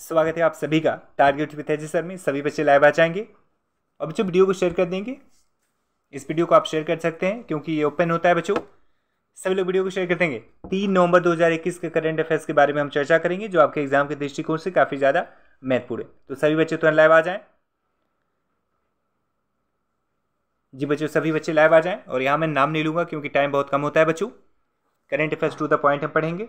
स्वागत है आप सभी का टारगेट विथ एजी सर में सभी बच्चे लाइव आ जाएंगे और बच्चों वीडियो को शेयर कर देंगे इस वीडियो को आप शेयर कर सकते हैं क्योंकि ये ओपन होता है बच्चों सभी लोग वीडियो को शेयर कर देंगे तीन नवंबर 2021 के करंट अफेयर्स के बारे में हम चर्चा करेंगे जो आपके एग्जाम के दृष्टिकोण से काफ़ी ज़्यादा महत्वपूर्ण है तो सभी बच्चे तुरंत लाइव आ जाएँ जी बच्चों सभी बच्चे लाइव आ जाएँ और यहाँ मैं नाम नहीं लूँगा क्योंकि टाइम बहुत कम होता है बच्चों current affairs to the point हम पढ़ेंगे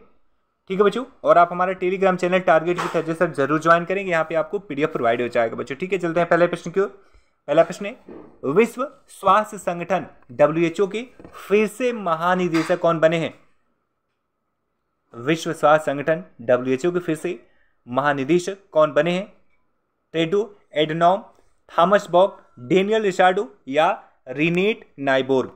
ठीक है बच्चों और आप हमारे टेलीग्राम चैनल टारगेट की तरह सर जरूर ज्वाइन करेंगे यहाँ पे आपको पीडीएफ प्रोवाइड हो जाएगा बच्चों ठीक है चलते हैं पहले प्रश्न की ओर पहला प्रश्न है विश्व स्वास्थ्य संगठन डब्ल्यूएचओ के फिर से महानिदेशक कौन बने हैं विश्व स्वास्थ्य संगठन डब्ल्यूएचओ के फिर से महानिदेशक कौन बने हैं टेडो Adhanom Thomas Bach Daniel Ricciardo या रिनेट नाइबोर्ग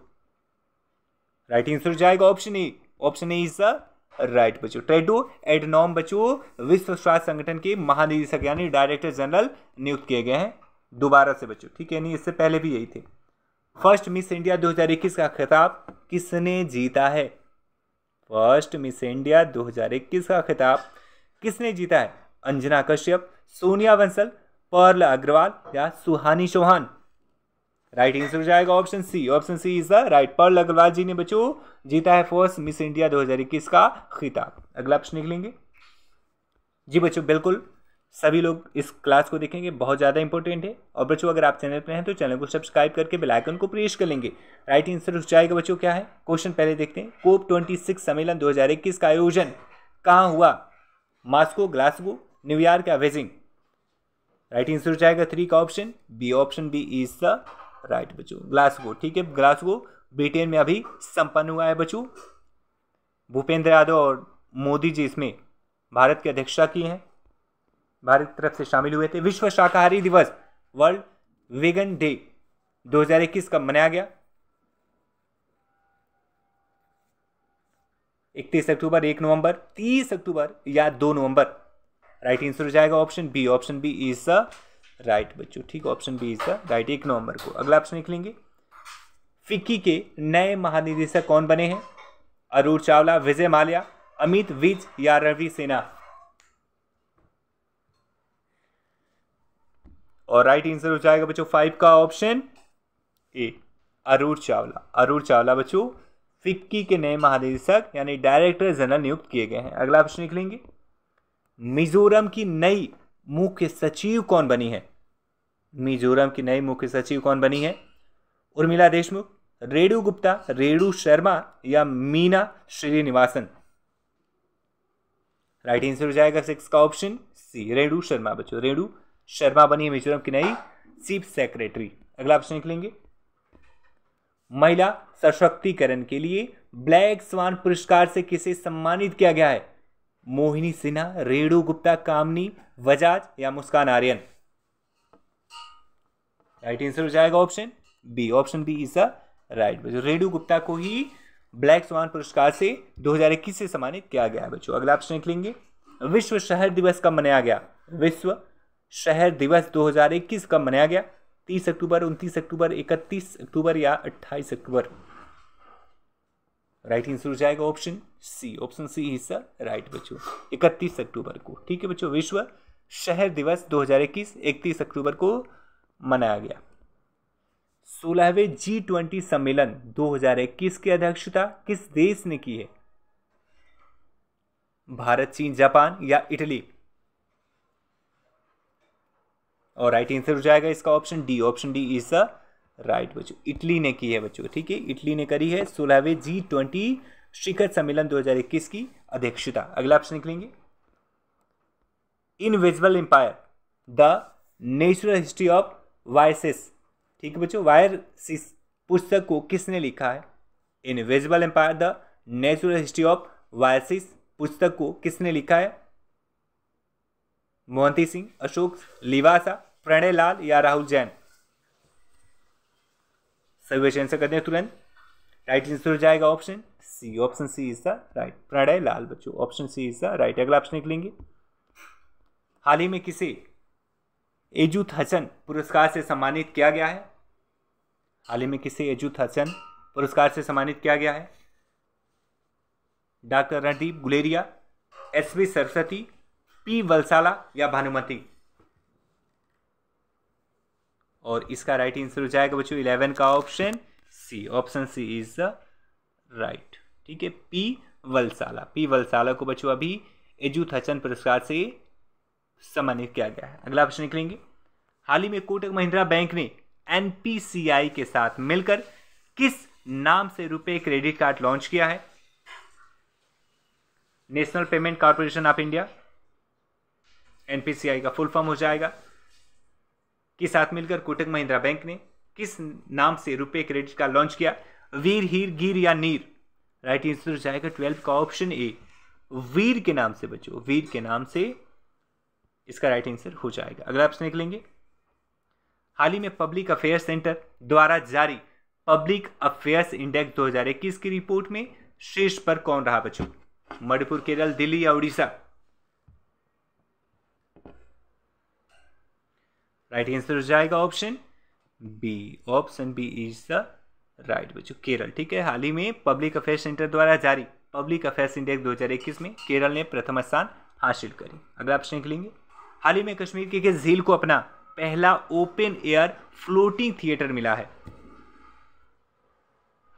राइट आंसर जाएगा option A option A is the right बच्चों टेडो एडनॉम बच्चों विश्व स्वास्थ्य संगठन के महानिदेशक यानी डायरेक्टर जनरल नियुक्त किए गए हैं दोबारा से बच्चों ठीक है नहीं इससे पहले भी यही थे फर्स्ट मिस इंडिया 2021 का खिताब किसने जीता है फर्स्ट मिस इंडिया 2021 का खिताब किसने जीता है अंजना कश्यप सोनिया बंसल पर्ल अग्रवाल या सुहानी चौहान राइट आंसर हो जाएगा option C option C is the right Pearl Agarwal जी ने बच्चों जीता है फर्स्ट मिस इंडिया 2021 का खिताब अगला प्रश्न निकलेंगे जी बच्चों बिल्कुल सभी लोग इस क्लास को देखेंगे बहुत ज़्यादा इंपॉर्टेंट है और बच्चों अगर आप चैनल पर हैं तो चैनल को सब्सक्राइब करके बेलाइकन को प्रेस कर लेंगे राइट आंसर हो जाएगा बच्चों क्या है क्वेश्चन पहले देखते हैं कोप ट्वेंटी सिक्स सम्मेलन दो का आयोजन कहाँ हुआ मास्को ग्लास्को न्यूयॉर्क या बेजिंग राइट आंसर हो जाएगा थ्री का option B option B is the right बच्चों ग्लासगो ठीक है ग्लासगो ब्रिटेन में अभी संपन्न हुआ है बच्चों भूपेंद्र यादव और मोदी जी इसमें भारत की अध्यक्षता की है भारत की तरफ से शामिल हुए थे विश्व शाकाहारी दिवस वर्ल्ड वेगन डे 2021 का मनाया गया 31 अक्टूबर 1 नवंबर 30 अक्टूबर या 2 नवंबर राइट आंसर हो जाएगा option B option B is right बच्चों ठीक option B is the right एक नवंबर को अगला ऑप्शन लिख लेंगे फिक्की के नए महानिदेशक कौन बने हैं अरूर चावला विजय माल्या अमित विज या रवि सेना और राइट आंसर हो जाएगा बच्चों फाइव का ऑप्शन ए अरूर चावला अरूर चावला बच्चों फिक्की के नए महानिदेशक यानी डायरेक्टर जनरल नियुक्त किए गए हैं अगला ऑप्शन लेंगे मिजोरम की नई मुख्य सचिव कौन बनी है मिजोरम की नई मुख्य सचिव कौन बनी है उर्मिला देशमुख रेणु गुप्ता रेणु शर्मा या मीना श्रीनिवासन राइट आंसर हो जाएगा सिक्स का ऑप्शन सी रेणु शर्मा बच्चों रेणु शर्मा बनी है मिजोरम की नई चीफ सेक्रेटरी अगला ऑप्शन निकलेंगे महिला सशक्तिकरण के लिए ब्लैक स्वान पुरस्कार से किसे सम्मानित किया गया है मोहिनी सिन्हा रेणु गुप्ता कामनी वजाज या मुस्कान आर्यन राइट आंसर हो जाएगा option B option B is the right बच्चों रेणु गुप्ता को ही ब्लैक स्वान पुरस्कार से 2021 से सम्मानित किया गया है बच्चों अगला ऑप्शन देख लेंगे विश्व शहर दिवस कब मनाया गया विश्व शहर दिवस 2021 कब मनाया गया 30 अक्टूबर 29 अक्टूबर 31 अक्टूबर या 28 अक्टूबर राइट आंसर हो जाएगा ऑप्शन सी ऑप्शन सी ही सर राइट बच्चों इकतीस अक्टूबर को ठीक है बच्चों विश्व शहर दिवस 2021 इकतीस अक्टूबर को मनाया गया सोलहवें जी ट्वेंटी सम्मेलन 2021 की अध्यक्षता किस देश ने की है भारत चीन जापान या इटली और राइट आंसर हो जाएगा इसका option D option D is the right बच्चों इटली ने की है बच्चों ठीक है इटली ने करी है सोलहवे जी ट्वेंटी शिखर सम्मेलन 2021 की अध्यक्षता अगला ऑप्शन निकलेंगे इन invisible empire the natural history of viruses ठीक है बच्चों वायरसिस पुस्तक को किसने लिखा है invisible empire the natural history of viruses पुस्तक को किसने लिखा है मोहंती सिंह अशोक लिवासा प्रणय लाल या राहुल जैन सभी आंसर कर दें तुरंत राइट आंसर हो जाएगा option C option C is the right Pranay Lal बच्चों option C is the right अगला ऑप्शन निकलेंगे हाल ही में किसे एजुत हसन पुरस्कार से सम्मानित किया गया है हाल ही में किसे एजुत हसन पुरस्कार से सम्मानित किया गया है doctor Randeep Guleria S V Saraswathi P Valsala या भानुमति और इसका राइट आंसर हो जाएगा बच्चों इलेवन का option C option C is the right ठीक है पी वलसाला पी वलसाला को बच्चों अभी एजू थचन पुरस्कार से सम्मानित किया गया है अगला प्रश्न निकलेंगे हाल ही में कोटक महिंद्रा बैंक ने एनपीसीआई के साथ मिलकर किस नाम से रुपए क्रेडिट कार्ड लॉन्च किया है national payment corporation of India NPCI का फुल फॉर्म हो जाएगा के साथ मिलकर कोटक महिंद्रा बैंक ने किस नाम से रुपए क्रेडिट कार्ड लॉन्च किया वीर हीर गिर या नीर राइट आंसर तो जाएगा ट्वेल्व का ऑप्शन ए वीर के नाम से बचो वीर के नाम से इसका राइट आंसर हो जाएगा अगला ऑप्शन देख लेंगे हाल ही में पब्लिक अफेयर सेंटर द्वारा जारी पब्लिक अफेयर्स इंडेक्स 2021 की रिपोर्ट में शीर्ष पर कौन रहा बच्चों मणिपुर केरल दिल्ली या उड़ीसा राइट आंसर हो जाएगा option B option B is the right बच्चों केरल ठीक है हाल ही में पब्लिक अफेयर सेंटर द्वारा जारी पब्लिक अफेयर्स इंडेक्स इक्कीस में केरल ने प्रथम स्थान हासिल करी अगला प्रश्न निकलेंगे हाल ही में कश्मीर के किस झील को अपना पहला ओपन एयर फ्लोटिंग थिएटर मिला है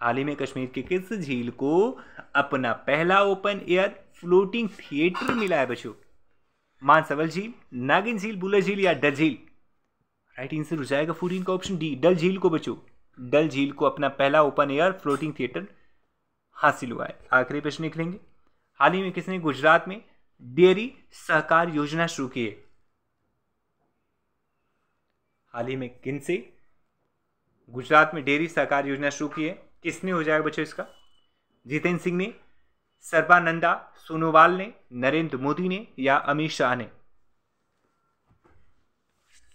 हाल ही में कश्मीर के किस झील को अपना पहला ओपन एयर फ्लोटिंग थिएटर मिला है बच्चों मानसवल झील नागिन झील बुला झील या डल झील राइट आंसर हो जाएगा फूरिन का ऑप्शन डी डल झील को बचो डल झील को अपना पहला ओपन एयर फ्लोटिंग थिएटर हासिल हुआ है आखिरी प्रश्न लिख लेंगे हाल ही में किसने गुजरात में डेयरी सहकार योजना शुरू की है हाल ही में किन से गुजरात में डेयरी सहकार योजना शुरू की है किसने हो जाएगा बच्चों इसका जितेंद्र सिंह ने सर्बानंदा सोनोवाल ने नरेंद्र मोदी ने या अमित शाह ने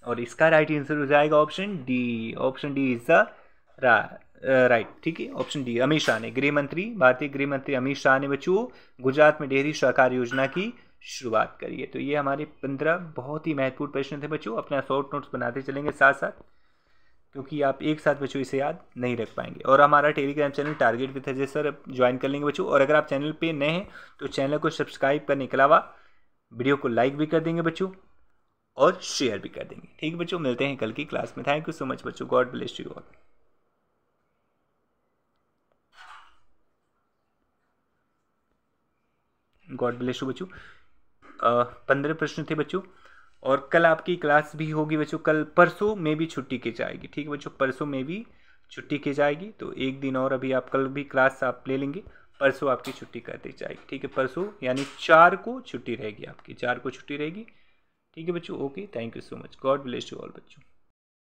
और इसका राइट आंसर हो जाएगा option D option D is the right ठीक है ऑप्शन डी अमित शाह ने गृह मंत्री भारतीय गृह मंत्री अमित शाह ने बच्चों गुजरात में डेयरी सहकार योजना की शुरुआत करी है तो ये हमारे पंद्रह बहुत ही महत्वपूर्ण प्रश्न थे बच्चों अपना शॉर्ट नोट्स बनाते चलेंगे साथ साथ क्योंकि आप एक साथ बच्चों इसे याद नहीं रख पाएंगे और हमारा टेलीग्राम चैनल टारगेट भी था जैसे सर ज्वाइन कर लेंगे बच्चों और अगर आप चैनल पे नए हैं तो चैनल को सब्सक्राइब करने के अलावा वीडियो को लाइक भी कर देंगे बच्चों और शेयर भी कर देंगे ठीक है बच्चों मिलते हैं कल की क्लास में थैंक यू सो मच बच्चों god bless you all god bless you बच्चों पंद्रह प्रश्न थे बच्चों और कल आपकी क्लास भी होगी बच्चों कल परसों में भी छुट्टी की जाएगी ठीक है बच्चों परसों में भी छुट्टी की जाएगी तो एक दिन और अभी आप कल भी क्लास आप ले लेंगे परसों आपकी छुट्टी कर दी जाएगी ठीक है परसों यानी चार को छुट्टी रहेगी आपकी चार को छुट्टी रहेगी ठीक है बच्चों okay thank you so much god bless you all बच्चों